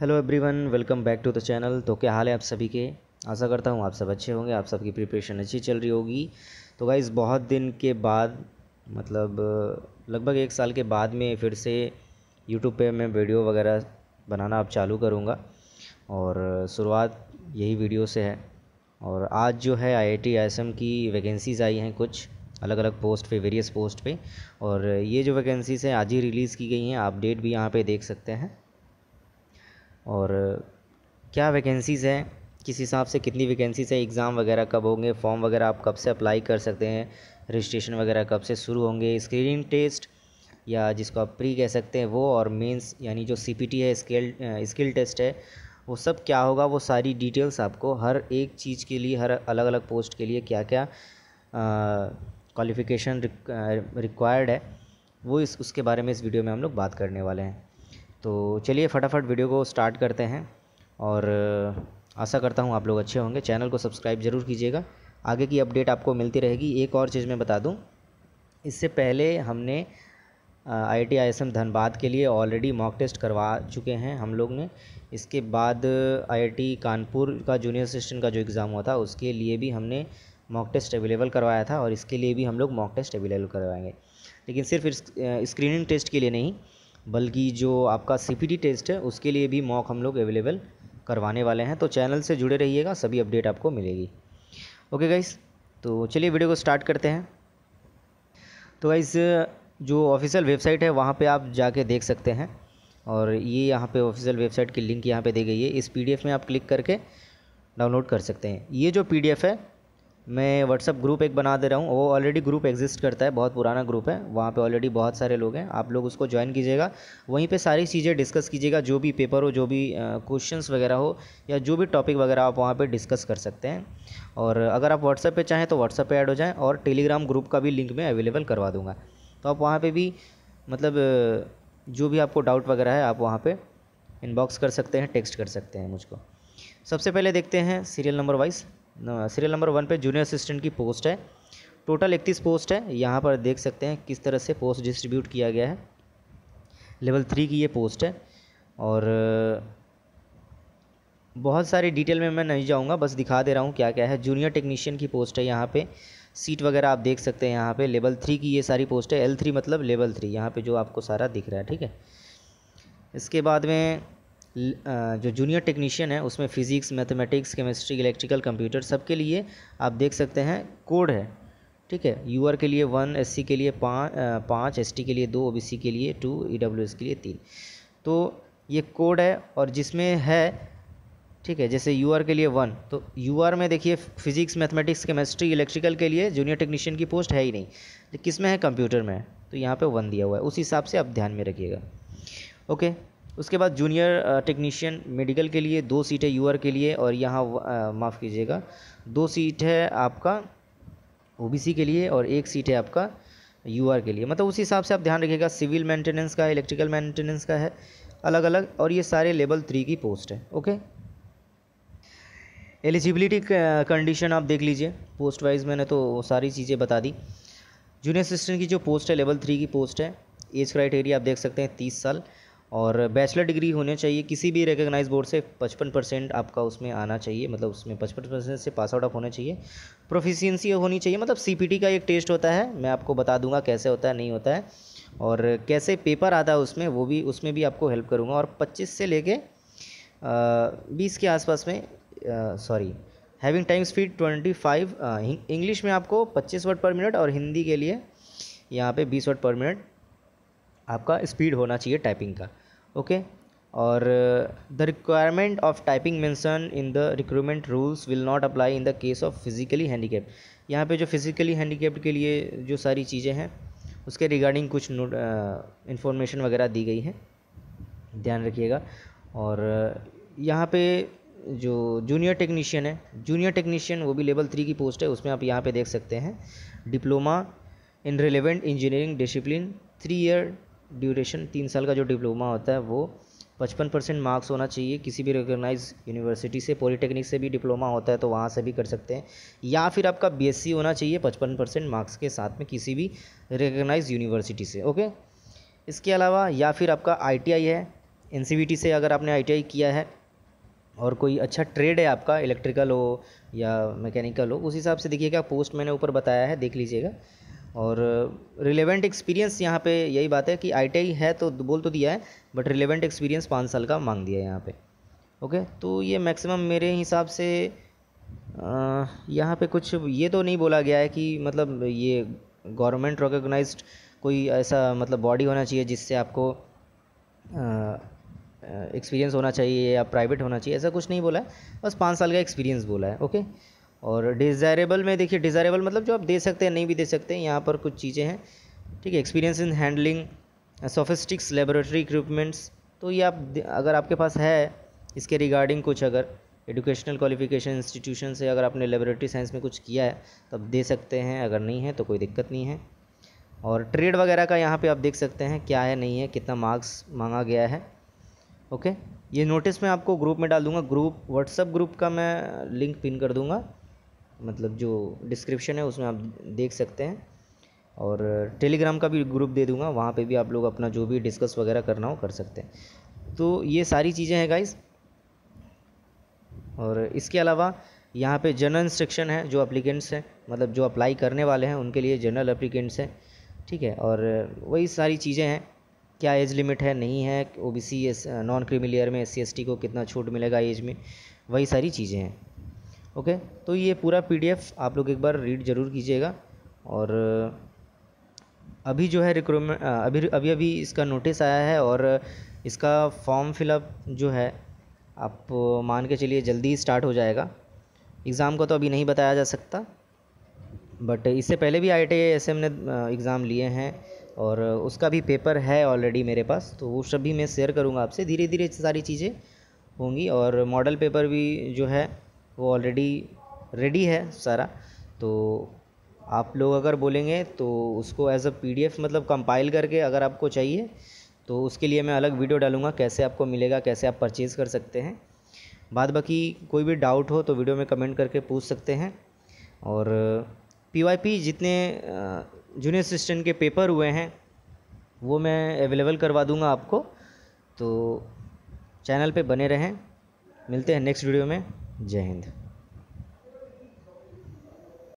hello everyone welcome back to the channel तो क्या हाल है आप सभी के आशा करता हूँ आप सब अच्छे होंगे आप सबकी प्रिपरेशन अच्छी चल रही होगी तो गाइज़ बहुत दिन के बाद मतलब लगभग एक साल के बाद में फिर से यूट्यूब पे मैं वीडियो वगैरह बनाना अब चालू करूँगा और शुरुआत यही वीडियो से है और आज जो है आई आई की वैकेंसीज़ आई हैं कुछ अलग अलग पोस्ट पे वेरियस पोस्ट पे और ये जो वैकेंसीज़ हैं आज ही रिलीज़ की गई हैं आप डेट भी यहाँ पे देख सकते हैं और क्या वैकेंसीज़ हैं किस हिसाब से कितनी वैकेंसीज़ हैं एग्ज़ाम वगैरह कब होंगे फॉर्म वगैरह आप कब से अप्लाई कर सकते हैं रजिस्ट्रेशन वगैरह कब से शुरू होंगे स्क्रीनिंग टेस्ट या जिसको आप प्री कह सकते हैं वो और मेंस यानी जो सीपीटी है स्केल स्किल टेस्ट है वो सब क्या होगा वो सारी डिटेल्स आपको हर एक चीज़ के लिए हर अलग अलग पोस्ट के लिए क्या क्या क्वालिफ़िकेशन रिक्वायर्ड है वो इस उसके बारे में इस वीडियो में हम लोग बात करने वाले हैं तो चलिए फटाफट वीडियो को स्टार्ट करते हैं और आशा करता हूँ आप लोग अच्छे होंगे चैनल को सब्सक्राइब ज़रूर कीजिएगा आगे की अपडेट आपको मिलती रहेगी एक और चीज़ मैं बता दूँ इससे पहले हमने I T I S M Dhanbad के लिए ऑलरेडी मॉक टेस्ट करवा चुके हैं हम लोग ने इसके बाद आई आई टी कानपुर का जूनियर असिस्टेंट का जो एग्ज़ाम हुआ था उसके लिए भी हमने मॉक टेस्ट अवेलेबल करवाया था और इसके लिए भी हम लोग मॉक टेस्ट अवेलेबल करवाएंगे लेकिन सिर्फ स्क्रीनिंग टेस्ट के लिए नहीं बल्कि जो आपका सी टेस्ट है उसके लिए भी मॉक हम लोग अवेलेबल करवाने वाले हैं तो चैनल से जुड़े रहिएगा सभी अपडेट आपको मिलेगी ओके गाइस तो चलिए वीडियो को स्टार्ट करते हैं तो गाइस जो ऑफिशियल वेबसाइट है वहाँ पे आप जाके देख सकते हैं और ये यहाँ पे ऑफिशियल वेबसाइट की लिंक यहाँ पे दी गई है इस पीडीएफ में आप क्लिक करके डाउनलोड कर सकते हैं ये जो पीडीएफ है मैं व्हाट्सअप ग्रुप एक बना दे रहा हूँ वो ऑलरेडी ग्रुप एग्जिस्ट करता है बहुत पुराना ग्रुप है वहाँ पे ऑलरेडी बहुत सारे लोग हैं आप लोग उसको ज्वाइन कीजिएगा वहीं पे सारी चीज़ें डिस्कस कीजिएगा जो भी पेपर हो जो भी क्वेश्चंस वगैरह हो या जो भी टॉपिक वगैरह आप वहाँ पर डिस्कस कर सकते हैं और अगर आप व्हाट्सएप पर चाहें तो व्हाट्सएप पर ऐड हो जाएँ और टेलीग्राम ग्रुप का भी लिंक मैं अवेलेबल करवा दूँगा तो आप वहाँ पर भी मतलब जो भी आपको डाउट वगैरह है आप वहाँ पर इनबॉक्स कर सकते हैं टेक्स्ट कर सकते हैं मुझको सबसे पहले देखते हैं serial number wise serial number one पे जूनियर असिस्टेंट की पोस्ट है टोटल इकतीस पोस्ट है यहाँ पर देख सकते हैं किस तरह से पोस्ट डिस्ट्रीब्यूट किया गया है लेवल थ्री की ये पोस्ट है और बहुत सारी डिटेल में मैं नहीं जाऊँगा बस दिखा दे रहा हूँ क्या क्या है जूनियर टेक्नीशियन की पोस्ट है यहाँ पर सीट वगैरह आप देख सकते हैं यहाँ पे लेवल थ्री की ये सारी पोस्ट है एल थ्री मतलब लेवल थ्री यहाँ पे जो आपको सारा दिख रहा है ठीक है इसके बाद में जो जूनियर टेक्नीशियन है उसमें physics mathematics chemistry electrical computer सबके लिए आप देख सकते हैं कोड है ठीक है यू के लिए वन एस के लिए पाँच पाँच टी के लिए दो ओ के लिए टू ई e के लिए तीन तो ये कोड है और जिसमें है ठीक है जैसे यू के लिए वन तो यू में देखिए फिजिक्स मैथमेटिक्स केमिस्ट्री इलेक्ट्रिकल के लिए जूनियर टेक्नीशियन की पोस्ट है ही नहीं तो किस में है कंप्यूटर में है तो यहाँ पे वन दिया हुआ है उस हिसाब से आप ध्यान में रखिएगा ओके उसके बाद जूनियर टेक्नीशियन मेडिकल के लिए दो सीट है यूआर के लिए और यहाँ uh, माफ़ कीजिएगा दो सीट है आपका ओबीसी के लिए और एक सीट है आपका यूआर के लिए मतलब उसी हिसाब से आप ध्यान रखिएगा सिविल मेंटेनेंस का है इलेक्ट्रिकल मेंटेनेंस का है अलग अलग और ये सारे लेवल थ्री की पोस्ट है ओके एलिजिबिलिटी कंडीशन आप देख लीजिए पोस्ट वाइज मैंने तो सारी चीज़ें बता दी जूनियर असिस्टेंट की जो पोस्ट है लेवल थ्री की पोस्ट है एज क्राइटेरिया आप देख सकते हैं तीस साल और बैचलर डिग्री होने चाहिए किसी भी रिकग्नाइज बोर्ड से पचपन परसेंट आपका उसमें आना चाहिए मतलब उसमें पचपन परसेंट से पास आउट ऑफ होना चाहिए प्रोफिशियंसी होनी चाहिए मतलब सी का एक टेस्ट होता है मैं आपको बता दूंगा कैसे होता है नहीं होता है और कैसे पेपर आता है उसमें वो भी उसमें भी आपको हेल्प करूँगा और पच्चीस से लेके बीस के आसपास में sorry having time speed twenty five English में आपको पच्चीस वर्ड पर मिनट और हिंदी के लिए यहाँ पे बीस वर्ड पर मिनट आपका स्पीड होना चाहिए टाइपिंग का ओके और the requirement of typing mentioned in the recruitment rules will not apply in the case of physically handicapped यहाँ पे जो फिजिकली हैंडीकेप के लिए जो सारी चीज़ें हैं उसके रिगार्डिंग कुछ इंफॉर्मेशन uh, वगैरह दी गई है ध्यान रखिएगा और uh, यहाँ पे जो जूनियर टेक्नीशियन है जूनियर टेक्नीशियन वो भी लेवल थ्री की पोस्ट है उसमें आप यहाँ पे देख सकते हैं diploma in relevant engineering discipline three year duration तीन साल का जो डिप्लोमा होता है वो पचपन परसेंट मार्क्स होना चाहिए किसी भी रिकोगनाइज यूनिवर्सिटी से पॉलिटेक्निक से भी डिप्लोमा होता है तो वहाँ से भी कर सकते हैं या फिर आपका बीएससी होना चाहिए पचपन परसेंट मार्क्स के साथ में किसी भी रिकोगनाइज यूनिवर्सिटी से ओके इसके अलावा या फिर आपका आईटीआई है एन से अगर आपने आईटीआई किया है और कोई अच्छा ट्रेड है आपका इलेक्ट्रिकल हो या मैकेनिकल हो उस हिसाब से देखिएगा पोस्ट मैंने ऊपर बताया है देख लीजिएगा और रिलेवेंट एक्सपीरियंस यहाँ पे यही बात है कि आई है तो बोल तो दिया है बट रिलेवेंट एक्सपीरियंस पाँच साल का मांग दिया है यहाँ पे ओके तो ये मैक्सिमम मेरे हिसाब से यहाँ पे कुछ ये तो नहीं बोला गया है कि मतलब ये गवर्नमेंट रिकोगनाइज कोई ऐसा मतलब बॉडी होना चाहिए जिससे आपको एक्सपीरियंस होना चाहिए या प्राइवेट होना चाहिए ऐसा कुछ नहीं बोला है बस पाँच साल का एक्सपीरियंस बोला है ओके और डिज़ायरेबल में देखिए डिज़ायरेबल मतलब जो आप दे सकते हैं नहीं भी दे सकते हैं यहाँ पर कुछ चीज़ें हैं ठीक है experience in handling sophisticated laboratory equipments तो ये आप अगर आपके पास है इसके रिगार्डिंग कुछ अगर एजुकेशनल क्वालिफिकेशन इंस्टीट्यूशन से अगर आपने लेबोरेटरी साइंस में कुछ किया है तो आप दे सकते हैं अगर नहीं है तो कोई दिक्कत नहीं है और ट्रेड वगैरह का यहाँ पे आप देख सकते हैं क्या है नहीं है कितना मार्क्स मांगा गया है ओके ये नोटिस मैं आपको ग्रुप में डाल दूँगा ग्रुप व्हाट्सअप ग्रुप का मैं लिंक पिन कर दूँगा मतलब जो डिस्क्रिप्शन है उसमें आप देख सकते हैं और टेलीग्राम का भी ग्रुप दे दूंगा वहाँ पे भी आप लोग अपना जो भी डिस्कस वगैरह करना हो कर सकते हैं तो ये सारी चीज़ें हैं गाइस और इसके अलावा यहाँ पे जनरल इंस्ट्रक्शन है जो अप्लीकेंट्स हैं मतलब जो अप्लाई करने वाले हैं उनके लिए जनरल अप्लीकेंट्स हैं ठीक है और वही सारी चीज़ें हैं क्या एज लिमिट है नहीं है O B C S non creamy layer में एस सी को कितना छूट मिलेगा एज में वही सारी चीज़ें हैं ओके तो ये पूरा पीडीएफ आप लोग एक बार रीड ज़रूर कीजिएगा और अभी जो है रिक्रूटमेंट अभी अभी अभी इसका नोटिस आया है और इसका फॉर्म फिलअप जो है आप मान के चलिए जल्दी स्टार्ट हो जाएगा एग्ज़ाम का तो अभी नहीं बताया जा सकता बट इससे पहले भी आई टी एस एम ने एग्ज़ाम लिए हैं और उसका भी पेपर है ऑलरेडी मेरे पास तो वो सब भी मैं शेयर करूँगा आपसे धीरे धीरे सारी चीज़ें होंगी और मॉडल पेपर भी जो है वो ऑलरेडी रेडी है सारा तो आप लोग अगर बोलेंगे तो उसको एज अ पी मतलब कंपाइल करके अगर आपको चाहिए तो उसके लिए मैं अलग वीडियो डालूंगा कैसे आपको मिलेगा कैसे आप परचेज़ कर सकते हैं बाद बाकी कोई भी डाउट हो तो वीडियो में कमेंट करके पूछ सकते हैं और पीवाईपी जितने जूनियर असिस्टेंट के पेपर हुए हैं वो मैं अवेलेबल करवा दूंगा आपको तो चैनल पे बने रहें मिलते हैं नेक्स्ट वीडियो में जय हिंद